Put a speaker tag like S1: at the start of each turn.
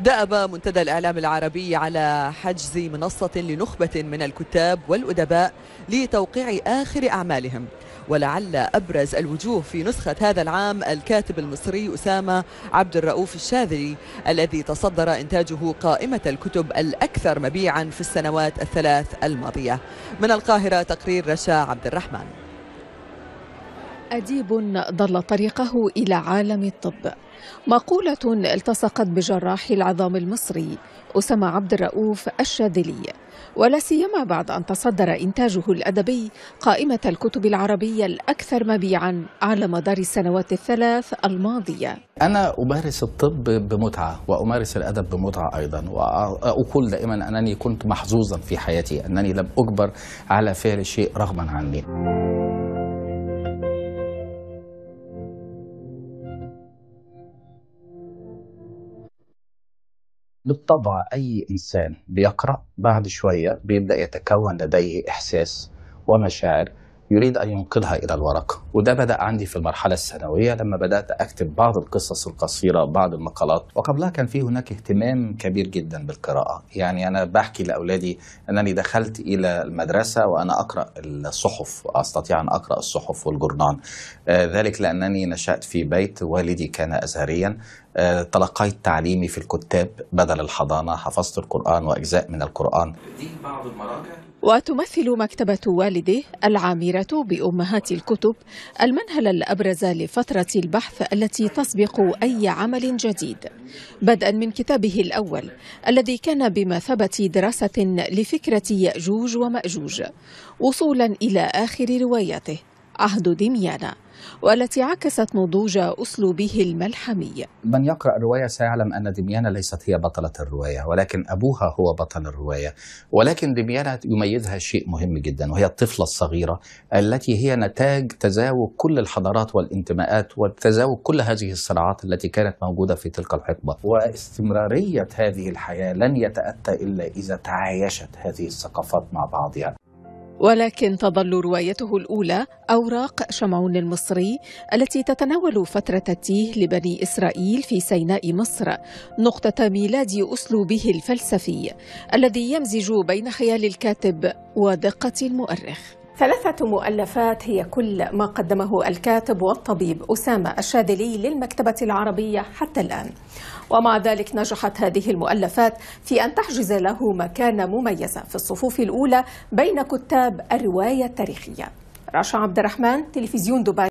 S1: دأب منتدى الإعلام العربي على حجز منصة لنخبة من الكتاب والأدباء لتوقيع آخر أعمالهم ولعل أبرز الوجوه في نسخة هذا العام الكاتب المصري أسامة عبد الرؤوف الشاذلي الذي تصدر إنتاجه قائمة الكتب الأكثر مبيعا في السنوات الثلاث الماضية من القاهرة تقرير رشا عبد الرحمن
S2: أديب ضل طريقه إلى عالم الطب مقولة التصقت بجراح العظام المصري أسامة عبد الرؤوف الشاذلي ولا سيما بعد أن تصدر إنتاجه الأدبي قائمة الكتب العربية الأكثر مبيعا على مدار السنوات الثلاث الماضية
S3: أنا أمارس الطب بمتعة وأمارس الأدب بمتعة أيضا وأقول دائما أنني كنت محظوظا في حياتي أنني لم أجبر على فعل شيء رغما عني بالطبع أي إنسان بيقرأ بعد شوية بيبدأ يتكون لديه إحساس ومشاعر يريد أن ينقلها إلى الورقة وده بدأ عندي في المرحلة الثانوية لما بدأت أكتب بعض القصص القصيرة بعض المقالات وقبلها كان في هناك اهتمام كبير جدا بالقراءة يعني أنا بحكي لأولادي أنني دخلت إلى المدرسة وأنا أقرأ الصحف أستطيع أن أقرأ الصحف والجرنان آه، ذلك لأنني نشأت في بيت والدي كان أزهريا آه، تلقيت تعليمي في الكتاب بدل الحضانة حفظت القرآن وأجزاء من القرآن دي بعض
S2: المراجع وتمثل مكتبة والده العامرة بأمهات الكتب المنهل الأبرز لفترة البحث التي تسبق أي عمل جديد بدءا من كتابه الأول الذي كان بمثابة دراسة لفكرة يأجوج ومأجوج وصولا إلى آخر رواياته عهد ديميانا والتي عكست نضوج أسلوبه الملحمي
S3: من يقرأ الرواية سيعلم أن دميانة ليست هي بطلة الرواية ولكن أبوها هو بطل الرواية ولكن دميانة يميزها شيء مهم جدا وهي الطفلة الصغيرة التي هي نتاج تزاوج كل الحضارات والانتماءات وتزاوج كل هذه الصراعات التي كانت موجودة في تلك الحقبة واستمرارية هذه الحياة لن يتأتى إلا إذا تعايشت هذه الثقافات مع بعضها
S2: ولكن تظل روايته الأولى أوراق شمعون المصري التي تتناول فترة التيه لبني إسرائيل في سيناء مصر نقطة ميلاد أسلوبه الفلسفي الذي يمزج بين خيال الكاتب ودقة المؤرخ ثلاثة مؤلفات هي كل ما قدمه الكاتب والطبيب أسامة الشاذلي للمكتبة العربية حتى الآن ومع ذلك نجحت هذه المؤلفات في أن تحجز له مكانة مميزة في الصفوف الأولى بين كتاب الرواية التاريخية رشا عبد الرحمن تلفزيون دبي